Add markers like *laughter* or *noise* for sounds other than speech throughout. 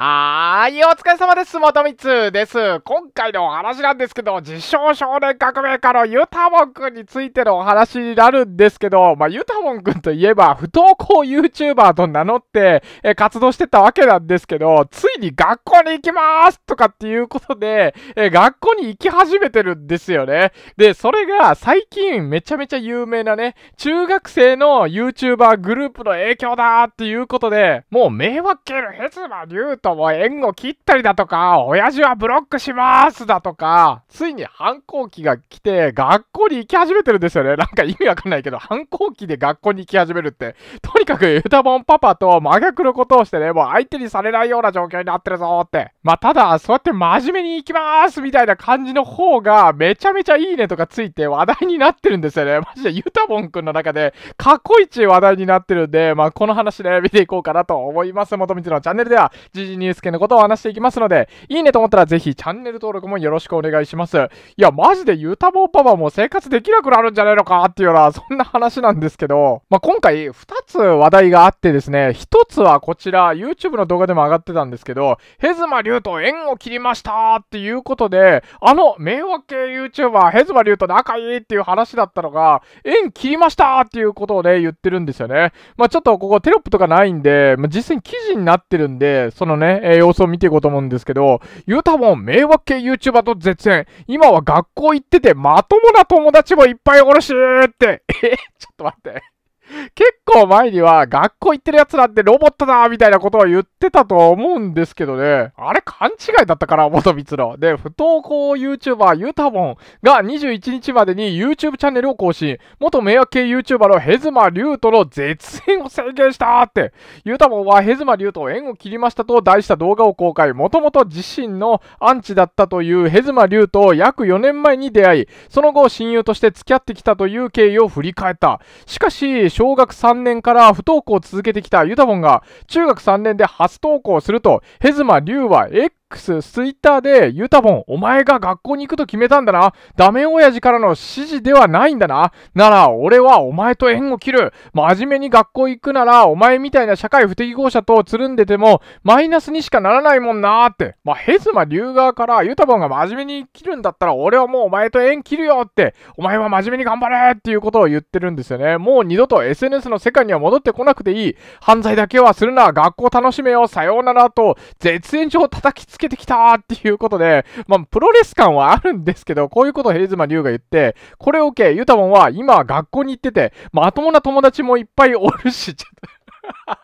はーい、お疲れ様です。元とつです。今回のお話なんですけど、自称少年革命家のユタモンくんについてのお話になるんですけど、まあ、ユタモンくんといえば、不登校 YouTuber と名乗って、え活動してたわけなんですけど、ついに学校に行きますとかっていうことで、え学校に行き始めてるんですよね。で、それが最近めちゃめちゃ有名なね、中学生の YouTuber グループの影響だっていうことで、もう迷惑系のヘズマウととも縁を切ったりだとか、親父はブロックしますだとか、ついに反抗期が来て、学校に行き始めてるんですよね。なんか意味わかんないけど、反抗期で学校に行き始めるって、とにかくボンパパと真逆のことをしてね、もう相手にされないような状況になってるぞって。まあ、ただ、そうやって真面目に行きますみたいな感じの方が、めちゃめちゃいいねとかついて話題になってるんですよね。マジで、ゆたぼんくんの中で、過去一話題になってるんで、まあ、この話ね、見ていこうかなと思います。元道のチャンネルでは、時ニュース系のことを話していきますので、いいねと思ったらぜひチャンネル登録もよろしくお願いします。いや、マジでユータボーパパも生活できなくなるんじゃないのかっていうような、*laughs* そんな話なんですけど、まあ、今回2つ話題があってですね、1つはこちら、YouTube の動画でも上がってたんですけど、ヘズマリュウと縁を切りましたっていうことで、あの迷惑系 YouTuber、ヘズマリュウと仲いいっていう話だったのが、縁切りましたっていうことをね、言ってるんですよね。まあ、ちょっとここテロップとかないんで、まあ、実際に記事になってるんで、そのね、えー、様子を見ていこうと思うんですけど、ゆうたもん迷惑系 YouTuber と絶縁。今は学校行っててまともな友達もいっぱいおるしーって。えちょっと待って結構前には学校行ってる奴なんてロボットだみたいなことは言ってたとは思うんですけどね。あれ勘違いだったかな元光郎。で、不登校 YouTuber ゆうたぼんが21日までに YouTube チャンネルを更新。元迷惑系 YouTuber のヘズマリュウトの絶縁を宣言したって。ユうたぼんはヘズマリュウトを縁を切りましたと題した動画を公開。もともと自身のアンチだったというヘズマリュウトを約4年前に出会い、その後親友として付き合ってきたという経緯を振り返った。しかし、小学3年から不登校を続けてきたユタボンが中学3年で初登校すると、ヘズマ・リュウは X ツイッターで、ユタボン、お前が学校に行くと決めたんだな。ダメ親父からの指示ではないんだな。なら、俺はお前と縁を切る。真面目に学校行くなら、お前みたいな社会不適合者とつるんでても、マイナスにしかならないもんなーって。まあ、ヘズマ竜側から、ユタボンが真面目に切るんだったら、俺はもうお前と縁切るよって、お前は真面目に頑張れっていうことを言ってるんですよね。もう二度と SNS の世界には戻ってこなくていい。犯罪だけはするな。学校楽しめよ。さようならと、絶縁状叩きつつけてきたっていうことで、まあ、プロレス感はあるんですけど、こういうことをヘリズマ龍が言って、これを受け、ユタボンは今は学校に行ってて、まともな友達もいっぱいおるし、ちょっと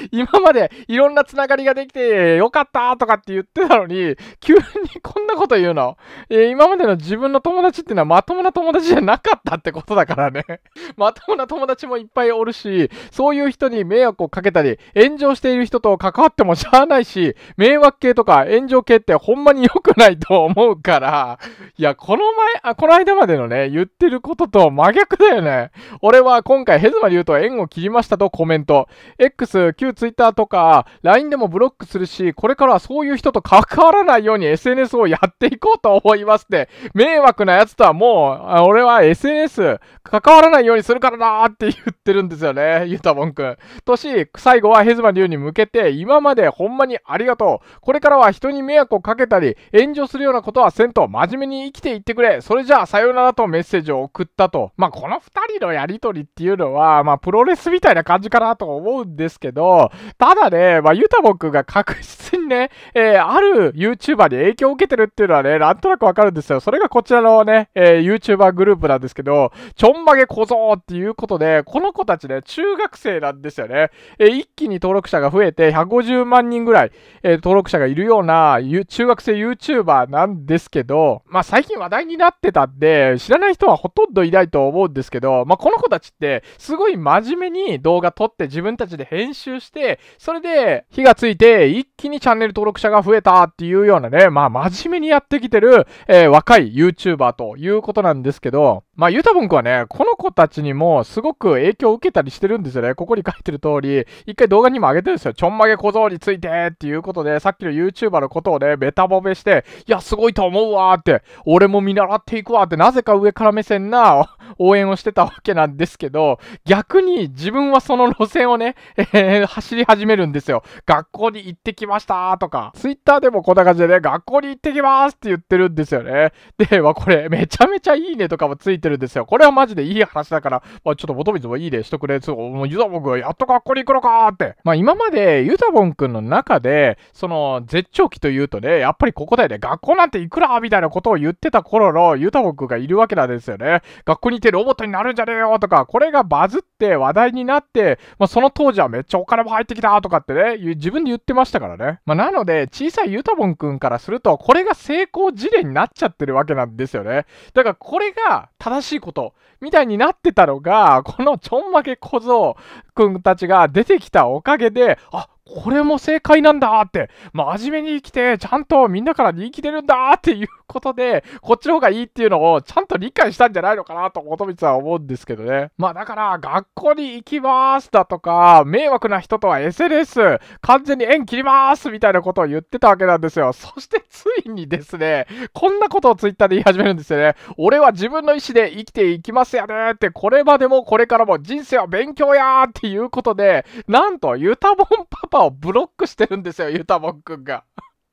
*laughs* 今までいろんなつながりができてよかったとかって言ってたのに、急にこんなこと言うの。*laughs* えー、今までの自分の友達っていうのはまともな友達じゃなかったってことだからね。*laughs* まともな友達もいっぱいおるし、そういう人に迷惑をかけたり、炎上している人と関わってもしゃあないし、迷惑系とか炎上系ってほんまに良くないと思うから、いや、この前、あ、この間までのね、言ってることと真逆だよね。俺は今回ヘズマリ言うと縁を切りましたとコメント。x 旧 Twitter とか LINE でもブロックするし、これからはそういう人と関わらないように SNS をやっていこうと思いますって、迷惑なやつとはもう、俺は SNS 関わらないようにするからなーって言ってるんですよね、ゆたぼんくん。とし、最後はヘズマリュウに向けて、今までほんまにありがとう。これからは人に迷惑をかけたり、炎上するようなことはせんと、真面目に生きていってくれ。それじゃあ、さよならとメッセージを送ったと。まあ、この2人のやりとりっていうのは、まあ、プロレスみたいな感じかなと思うんですけど、ただね、まあ、ユタボくんが確実にね、えー、ある YouTuber に影響を受けてるっていうのはね、なんとなくわかるんですよ。それがこちらのね、えー、YouTuber グループなんですけど、ちょんまげ小僧っていうことで、この子たちね、中学生なんですよね。えー、一気に登録者が増えて、150万人ぐらい、え登録者がいるような、中学生 YouTuber なんですけど、まあ、最近話題になってたんで、知らない人はほとんどいないと思うんですけど、まあ、この子たちって、すごい真面目に動画撮って自分たちで編集して、して、それで火がついて一気にチャンネル登録者が増えたっていうようなね、まあ真面目にやってきてる、えー、若い YouTuber ということなんですけど、まあゆたぶんくんはね、この子たちにもすごく影響を受けたりしてるんですよね。ここに書いてる通り、一回動画にも上げてるんですよ。ちょんまげ小僧についてっていうことで、さっきの YouTuber のことをね、ベタボベして、いや、すごいと思うわーって、俺も見習っていくわって、なぜか上から目線な、応援をしてたわけなんですけど、逆に自分はその路線をね、えー、走り始めるんですよ。学校に行ってきましたとか、ツイッターでもこんな感じでね、学校に行ってきますって言ってるんですよね。で、まあ、これ、めちゃめちゃいいねとかもついてるんですよ。これはマジでいい話だから、まあ、ちょっと元水もいいねしとくれ。そう、もうユタボン君、やっと学校に行くのかって。まあ、今までユタボン君の中で、その、絶頂期というとね、やっぱりここだよね、学校なんていくらみたいなことを言ってた頃のユタボン君がいるわけなんですよね。学校に見てロボットになるんじゃねえよとか、これがバズって話題になって、まあ、その当時はめっちゃお金も入ってきたとかってね、自分で言ってましたからね。まあ、なので、小さいユタボンくんからすると、これが成功事例になっちゃってるわけなんですよね。だからこれが正しいこと、みたいになってたのが、このちょんまけ小僧くんたちが出てきたおかげで、あ、これも正解なんだって、真面目に生きて、ちゃんとみんなから人気出るんだっていうことで、こっちの方がいいっていうのをちゃんと理解したんじゃないのかなと、元光は思うんですけどね。まあだから、学校に行きますだとか、迷惑な人とは SNS、完全に縁切りますみたいなことを言ってたわけなんですよ。そしてついにですね、こんなことを twitter で言い始めるんですよね。俺は自分の意思で生きていきますやねって、これまでもこれからも人生は勉強やーっていうことで、なんと、ゆたぼんパパをブロックしてるんですよ、ユタボンくんが。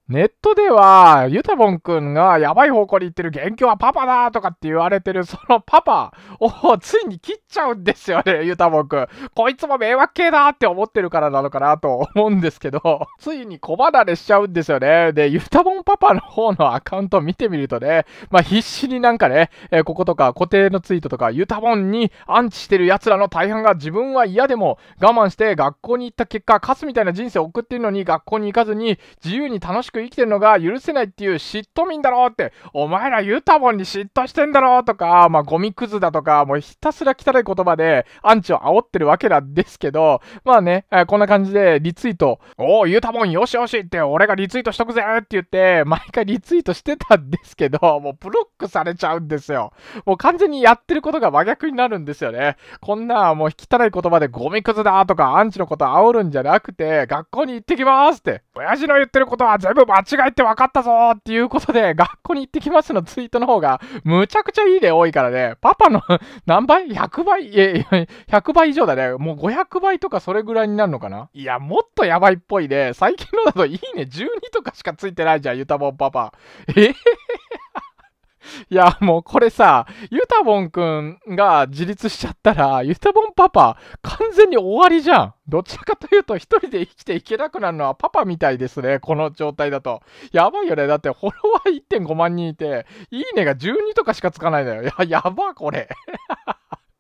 ネットでは、ユタボンくんがやばい方向に行ってる元凶はパパだとかって言われてるそのパパをついに切っちゃうんですよね、*laughs* ユタボンくん。こいつも迷惑系だって思ってるからなのかなと思うんですけど、ついに小離れしちゃうんですよね。で、ユタボンパパの方のアカウント見てみるとね、まあ必死になんかね、えこことか固定のツイートとか、ユタボンにアンチしてる奴らの大半が自分は嫌でも我慢して学校に行った結果、カスみたいな人生を送ってるのに学校に行かずに自由に楽しくく生きてるのが許せないっていう嫉妬民だろうって、お前らユタボンに嫉妬してんだろとか、まあゴミクズだとか、もうひたすら汚い言葉でアンチを煽ってるわけなんですけど、まあね、えー、こんな感じでリツイート、おお、ユタボンよしよしって俺がリツイートしとくぜって言って、毎回リツイートしてたんですけど、もうブロックされちゃうんですよ。もう完全にやってることが真逆になるんですよね。こんなもう汚い言葉でゴミクズだとかアンチのこと煽るんじゃなくて、学校に行ってきますって、親父の言ってることは全部間違えって分かったぞっていうことで、学校に行ってきますのツイートの方が、むちゃくちゃいいで多いからね、パパの *laughs* 何倍 ?100 倍え、100倍以上だね。もう500倍とかそれぐらいになるのかないや、もっとやばいっぽいで、最近のだといいね、12とかしかついてないじゃん、ゆたぼんパパ。え *laughs* いや、もうこれさ、ユタボンくんが自立しちゃったら、ユタボンパパ、完全に終わりじゃん。どちらかというと、一人で生きていけなくなるのはパパみたいですね。この状態だと。やばいよね。だって、フォロワー1.5万人いて、いいねが12とかしかつかないのよ。や、やば、これ。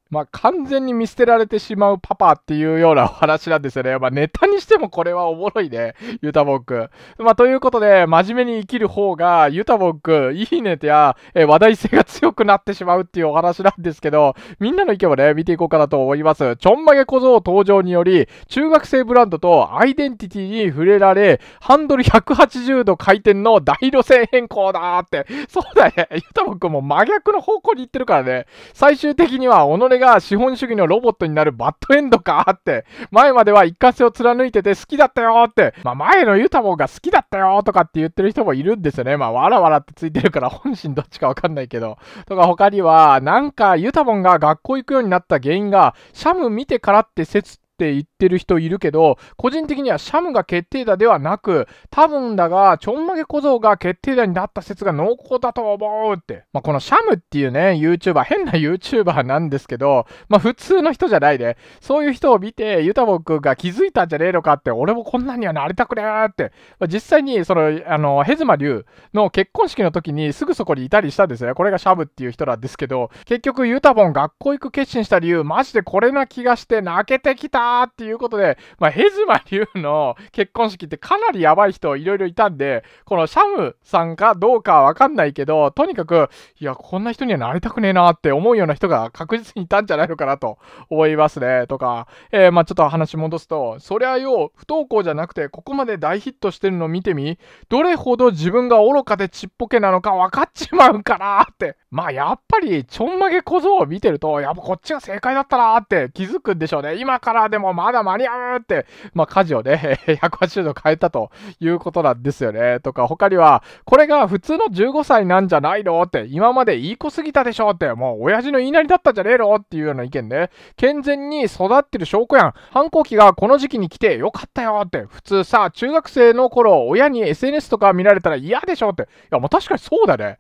まあ、完全に見捨てられてしまうパパっていうようなお話なんですよね。まあ、ネタにしてもこれはおもろいね。ユタボッくまあ、ということで、真面目に生きる方が、ユタボッくいいねや、え話題性が強くなってしまうっていうお話なんですけど、みんなの意見をね、見ていこうかなと思います。ちょんまげ小僧登場により、中学生ブランドとアイデンティティに触れられ、ハンドル180度回転の大路線変更だーって。そうだね。ユタボッくも真逆の方向に行ってるからね。最終的には、己れが資本主義のロボットになるバッドエンドかって、前までは一過性を貫いてて好きだったよって、まあ、前のユタボが好きだったよとかって言ってる人もいるんですよね。まあ、わらわらってついてるから本心どっちかわかんないけど。とか他には、なんかユタボンが学校行くようになった原因が、シャム見てからって説って言ってる人いるけど、個人的にはシャムが決定打ではなく、多分だが、ちょんまげ小僧が決定打になった説が濃厚だと思うって。まあ、このシャムっていうね、YouTuber、変な YouTuber なんですけど、まあ、普通の人じゃないで、そういう人を見て、ユタボクが気づいたんじゃねえのかって、俺もこんなにはなりたくねえって。まあ、実際に、その、あの、ヘズマリュウの結婚式の時にすぐそこにいたりしたんですよね。これがシャムっていう人なんですけど、結局ユタボン学校行く決心した理由、マジでこれな気がして泣けてきたーっていうことで、まあ、ヘズマリュウの結婚式ってかなりやばい人いろいろいたんで、このシャムさんかどうかわかんないけど、とにかく、いや、こんな人にはなりたくねえなーって思うような人が確実にいたんじゃないのかなと思いますね。とか、えー、まあ、ちょっと話戻すと、そりゃよ、不登校じゃなくて、ここまで大ヒットしてるの見てみ、どれほど自分が愚かでちっぽけなのか分かっちまうんかなーって。まあ、やっぱり、ちょんまげ小僧を見てると、やっぱこっちが正解だったなーって気づくんでしょうね。今からででもまだ間に合うって、まあ、舵をね、180 *laughs* 度変えたということなんですよね。とか、他には、これが普通の15歳なんじゃないのって、今までいい子すぎたでしょって、もう親父の言いなりだったじゃねえのっていうような意見ね。健全に育ってる証拠やん。反抗期がこの時期に来てよかったよって、普通さ、中学生の頃、親に SNS とか見られたら嫌でしょって。いや、もう確かにそうだね。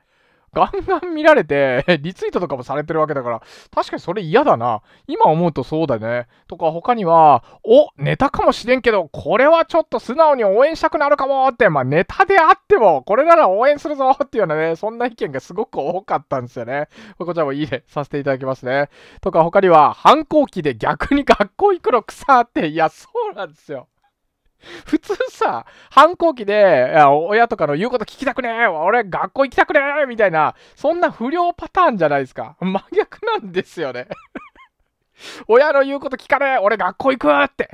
ガンガン見られて、*laughs* リツイートとかもされてるわけだから、確かにそれ嫌だな。今思うとそうだね。とか他には、お、ネタかもしれんけど、これはちょっと素直に応援したくなるかもって、まあネタであっても、これなら応援するぞっていうようなね、そんな意見がすごく多かったんですよね。こちらもいいね、させていただきますね。とか他には、反抗期で逆に学校行くの草って、いや、そうなんですよ。*laughs* 普通さ、反抗期で、親とかの言うこと聞きたくねえ俺学校行きたくねえみたいな、そんな不良パターンじゃないですか。真逆なんですよね。*laughs* 親の言うこと聞かねえ俺学校行くって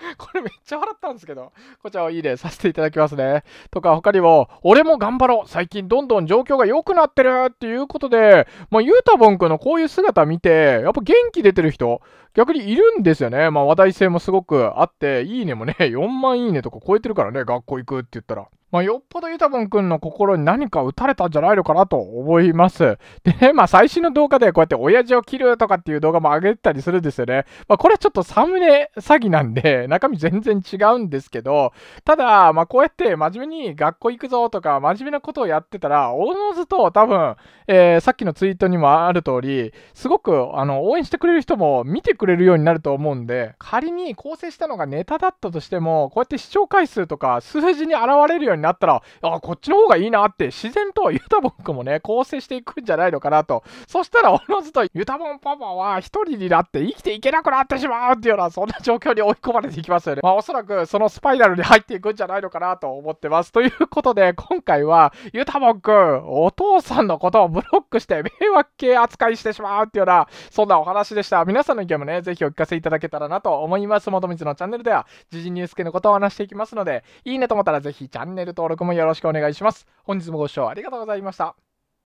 *laughs* これめっちゃ笑ったんですけど、こちらをいいねさせていただきますね。とか、他にも、俺も頑張ろう最近どんどん状況が良くなってるっていうことで、まあ、ゆうたぼんくんのこういう姿見て、やっぱ元気出てる人、逆にいるんですよね。まあ、話題性もすごくあって、いいねもね、4 *laughs* 万いいねとか超えてるからね、学校行くって言ったら。まあ、よっぽどユタボン君の心に何か打たれたんじゃないのかなと思います。で、ね、まあ、最新の動画でこうやって親父を切るとかっていう動画も上げてたりするんですよね。まあ、これはちょっとサムネ詐欺なんで、*laughs* 中身全然違うんですけど、ただ、まあ、こうやって真面目に学校行くぞとか、真面目なことをやってたら、おのずと多分、えー、さっきのツイートにもある通り、すごく、あの、応援してくれる人も見てくれるようになると思うんで、仮に構成したのがネタだったとしても、こうやって視聴回数とか数字に現れるようにになったら、あ、こっちの方がいいなって、自然とユタボン君もね、構成していくんじゃないのかなと。そしたら、おのずとユタボンパパは一人になって生きていけなくなってしまうっていうような、そんな状況に追い込まれていきますよね。まあ、おそらくそのスパイラルに入っていくんじゃないのかなと思ってます。ということで、今回は、ユタボン君、お父さんのことをブロックして迷惑系扱いしてしまうっていうような、そんなお話でした。皆さんの意見もね、ぜひお聞かせいただけたらなと思います。元水のチャンネルでは、時事ニュース系のことを話していきますので、いいねと思ったらぜひチャンネルル登録もよろしくお願いします。本日もご視聴ありがとうございました。